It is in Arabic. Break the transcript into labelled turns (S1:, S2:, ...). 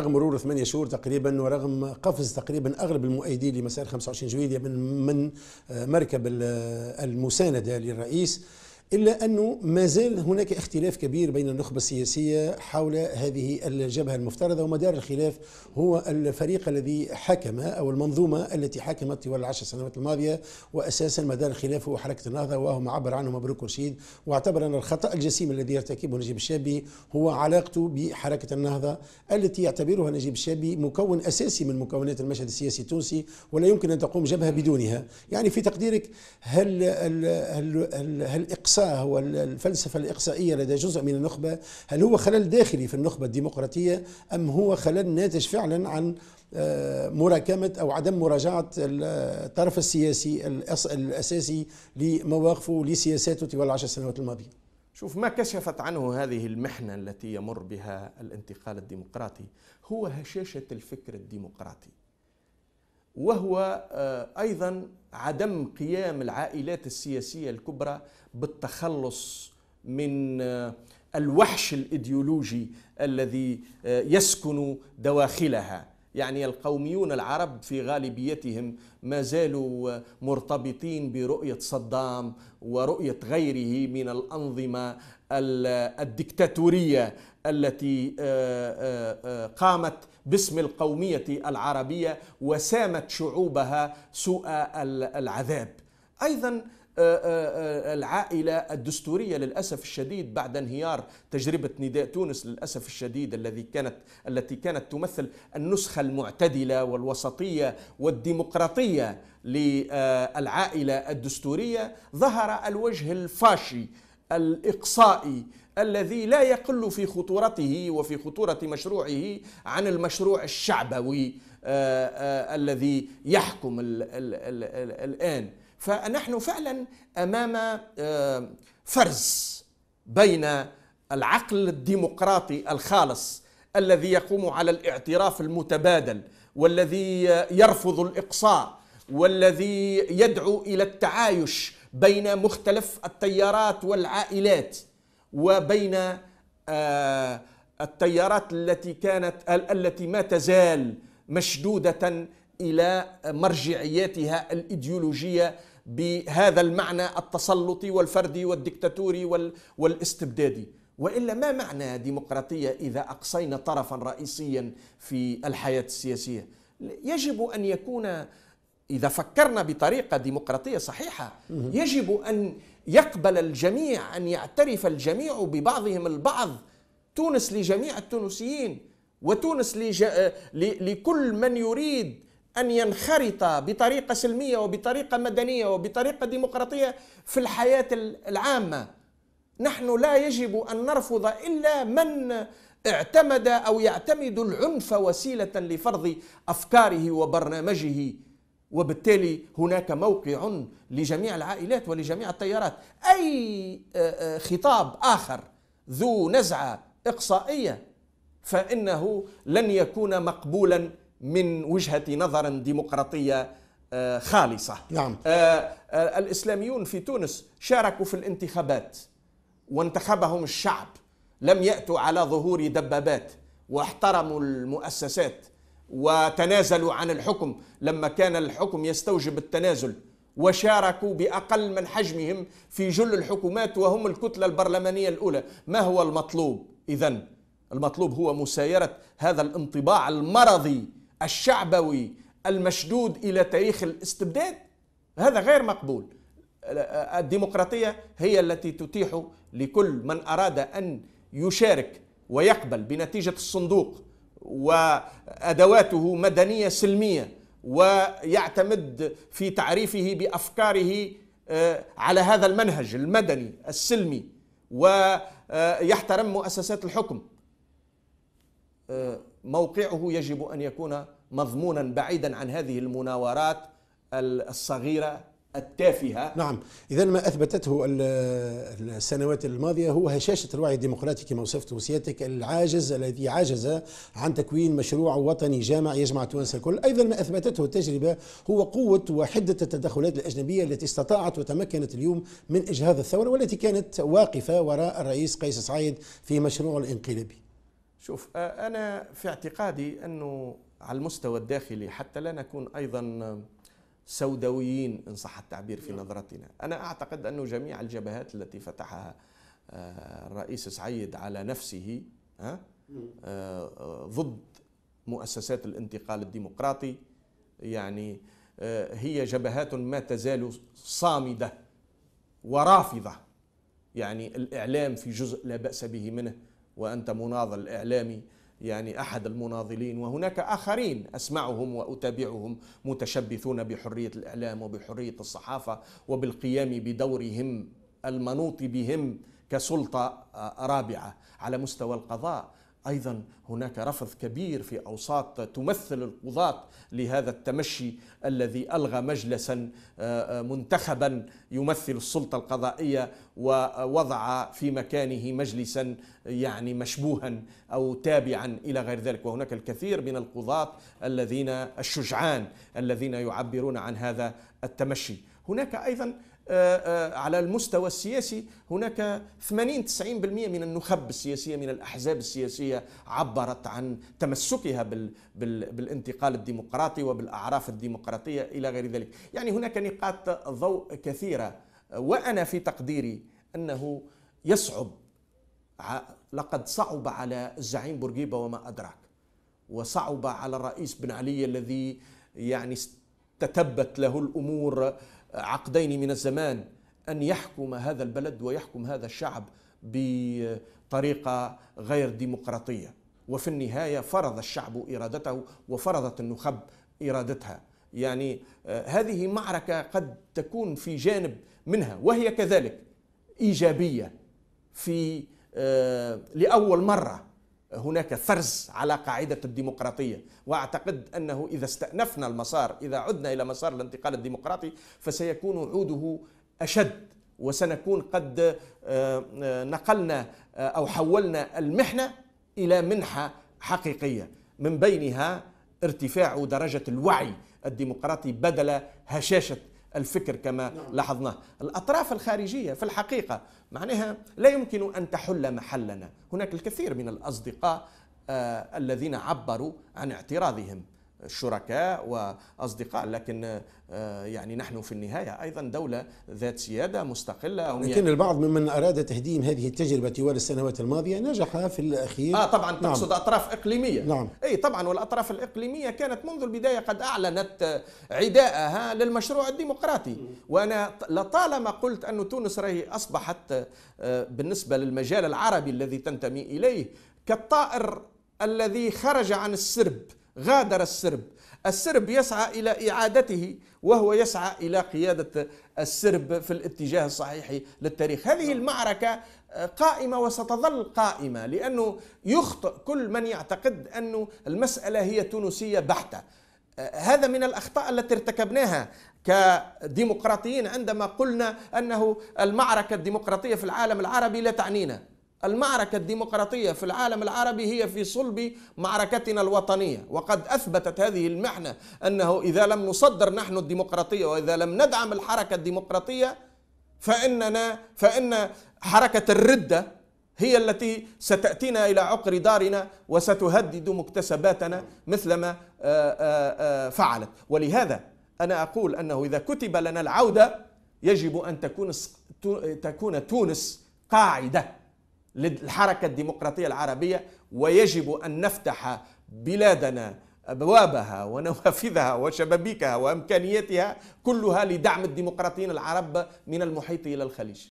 S1: رغم مرور ثمانية شهور تقريبا ورغم قفز تقريبا اغلب المؤيدين لمسار 25 جويليه من من آه، مركب المسانده للرئيس إلا أنه ما زال هناك اختلاف كبير بين النخبة السياسية حول هذه الجبهة المفترضة ومدار الخلاف هو الفريق الذي حكم أو المنظومة التي حكمت طوال العشر سنوات الماضية وأساسا مدار الخلاف هو حركة النهضة وهو عبر عنه مبروك رشيد واعتبر أن الخطأ الجسيم الذي يرتكبه نجيب الشابي هو علاقته بحركة النهضة التي يعتبرها نجيب الشابي مكون أساسي من مكونات المشهد السياسي التونسي ولا يمكن أن تقوم جبهة بدونها يعني في تقديرك هل, هل, هل, هل, هل الإقصاء هو الفلسفة الإقصائية لدى جزء من النخبة هل هو خلل داخلي في النخبة الديمقراطية أم هو خلل ناتج فعلا عن آه، مراكمة أو عدم مراجعة الطرف السياسي الأساسي لمواقفه لسياساته طوال العشر سنوات الماضية
S2: شوف ما كشفت عنه هذه المحنة التي يمر بها الانتقال الديمقراطي هو هشاشة الفكر الديمقراطي وهو آه، ايضا عدم قيام العائلات السياسيه الكبرى بالتخلص من آه، الوحش الايديولوجي الذي آه، يسكن دواخلها يعني القوميون العرب في غالبيتهم ما زالوا مرتبطين برؤية صدام ورؤية غيره من الأنظمة الدكتاتورية التي آه، آه، آه، قامت باسم القومية العربية وسامت شعوبها سوء العذاب أيضا آه، آه، آه، العائلة الدستورية للأسف الشديد بعد انهيار تجربة نداء تونس للأسف الشديد الذي كانت التي كانت تمثل النسخة المعتدلة والوسطية والديمقراطية للعائلة الدستورية ظهر الوجه الفاشي الإقصائي الذي لا يقل في خطورته وفي خطورة مشروعه عن المشروع الشعبوي الذي يحكم الآن فنحن فعلا امام آه، فرز بين العقل الديمقراطي الخالص الذي يقوم على الاعتراف المتبادل والذي يرفض الاقصاء والذي يدعو الى التعايش بين مختلف التيارات والعائلات وبين آه، التيارات التي كانت التي ما تزال مشدوده الى مرجعياتها الايديولوجيه بهذا المعنى التسلطي والفردي والدكتاتوري وال والاستبدادي والا ما معنى ديمقراطيه اذا اقصينا طرفا رئيسيا في الحياه السياسيه يجب ان يكون اذا فكرنا بطريقه ديمقراطيه صحيحه يجب ان يقبل الجميع ان يعترف الجميع ببعضهم البعض تونس لجميع التونسيين وتونس لج... لكل من يريد أن ينخرط بطريقة سلمية وبطريقة مدنية وبطريقة ديمقراطية في الحياة العامة نحن لا يجب أن نرفض إلا من اعتمد أو يعتمد العنف وسيلة لفرض أفكاره وبرنامجه وبالتالي هناك موقع لجميع العائلات ولجميع التيارات أي آه، آه، خطاب آخر ذو نزعة إقصائية فإنه لن يكون مقبولا من وجهة نظر ديمقراطية آه، خالصة نعم. آه، آه، الإسلاميون في تونس شاركوا في الانتخابات وانتخبهم الشعب لم يأتوا على ظهور دبابات واحترموا المؤسسات وتنازلوا عن الحكم لما كان الحكم يستوجب التنازل وشاركوا بأقل من حجمهم في جل الحكومات وهم الكتلة البرلمانية الأولى ما هو المطلوب إذا المطلوب هو مسايرة هذا الانطباع المرضي الشعبوي المشدود الى تاريخ الاستبداد هذا غير مقبول الديمقراطيه هي التي تتيح لكل من اراد ان يشارك ويقبل بنتيجه الصندوق وادواته مدنيه سلميه ويعتمد في تعريفه بافكاره آه، على هذا المنهج المدني السلمي ويحترم مؤسسات الحكم آه، موقعه يجب ان يكون مضمونا بعيدا عن هذه المناورات الصغيره التافهه
S1: نعم اذا ما اثبتته السنوات الماضيه هو هشاشه الوعي الديمقراطي كما وصفته سيادتك العاجز الذي عجز عن تكوين مشروع وطني جامع يجمع تونس الكل ايضا ما اثبتته التجربه هو قوه وحده التدخلات الاجنبيه التي استطاعت وتمكنت اليوم من اجهاض الثوره والتي كانت واقفه وراء الرئيس قيس سعيد في مشروع الانقلابي شوف
S2: آه، أنا في اعتقادي أنه على المستوى الداخلي حتى لا نكون أيضا سوداويين إن صح التعبير في نعم. نظرتنا أنا أعتقد أنه جميع الجبهات التي فتحها آه، الرئيس سعيد على نفسه آه، نعم. ضد مؤسسات الانتقال الديمقراطي يعني هي جبهات ما تزال صامدة ورافضة يعني الإعلام في جزء لا بأس به منه وأنت مناضل إعلامي يعني أحد المناضلين وهناك آخرين أسمعهم وأتابعهم متشبثون بحرية الإعلام وبحرية الصحافة وبالقيام بدورهم المنوط بهم كسلطة آه، رابعة على مستوى القضاء ايضا هناك رفض كبير في اوساط تمثل القضاة لهذا التمشي الذي الغى مجلسا آه، آه، منتخبا يمثل السلطة القضائية ووضع في مكانه مجلسا يعني مشبوها او تابعا الى غير ذلك وهناك الكثير من القضاة الذين الشجعان الذين يعبرون عن هذا التمشي هناك ايضا آه، آه، على المستوى السياسي هناك 80 90% من النخب السياسيه من الاحزاب السياسيه عبرت عن تمسكها بالانتقال الديمقراطي وبالاعراف الديمقراطيه الى غير ذلك، يعني هناك نقاط ضوء كثيره وانا في تقديري انه يصعب لقد صعب على الزعيم بورقيبه وما ادراك وصعب على الرئيس بن علي الذي يعني تتبت له الامور آه، عقدين من الزمان ان يحكم هذا البلد ويحكم هذا الشعب بطريقه غير ديمقراطيه وفي النهايه فرض الشعب ارادته وفرضت النخب ارادتها يعني آه، هذه معركه قد تكون في جانب منها وهي كذلك ايجابيه في آه، لاول مره هناك فرز على قاعدة الديمقراطية وأعتقد أنه إذا استأنفنا المسار إذا عدنا إلى مسار الانتقال الديمقراطي فسيكون عوده أشد وسنكون قد آه، آه، نقلنا آه، أو حولنا المحنة إلى منحة حقيقية من بينها ارتفاع درجة الوعي الديمقراطي بدل هشاشة الفكر كما نعم. لاحظناه الأطراف الخارجية في الحقيقة معناها لا يمكن أن تحل محلنا هناك الكثير من الأصدقاء آه، الذين عبروا عن اعتراضهم شركاء واصدقاء لكن آه، يعني نحن في النهايه ايضا دوله ذات سياده مستقله لكن يعني البعض
S1: ممن اراد تهديم هذه التجربه طوال السنوات الماضيه نجح في الاخير اه طبعا نعم. تقصد
S2: اطراف اقليميه نعم اي طبعا والاطراف الاقليميه كانت منذ البدايه قد اعلنت آه، عدائها للمشروع الديمقراطي وانا لطالما قلت ان تونس راهي اصبحت آه، بالنسبه للمجال العربي الذي تنتمي اليه كالطائر الذي خرج عن السرب غادر السرب السرب يسعى الى اعادته وهو يسعى الى قياده السرب في الاتجاه الصحيح للتاريخ هذه المعركه آه، قائمه وستظل قائمه لانه يخطئ كل من يعتقد انه المساله هي تونسيه بحته آه، هذا من الاخطاء التي ارتكبناها كديمقراطيين عندما قلنا انه المعركه الديمقراطيه في العالم العربي لا تعنينا المعركة الديمقراطية في العالم العربي هي في صلب معركتنا الوطنية وقد أثبتت هذه المحنة أنه إذا لم نصدر نحن الديمقراطية وإذا لم ندعم الحركة الديمقراطية فإننا فإن حركة الردة هي التي ستأتينا إلى عقر دارنا وستهدد مكتسباتنا مثلما آه، آه، آه، فعلت ولهذا أنا أقول أنه إذا كتب لنا العودة يجب أن تكون تكون تونس قاعده للحركة الديمقراطية العربية ويجب أن نفتح بلادنا أبوابها ونوافذها وشبابيكها وإمكانياتها كلها لدعم الديمقراطيين العرب من المحيط إلى الخليج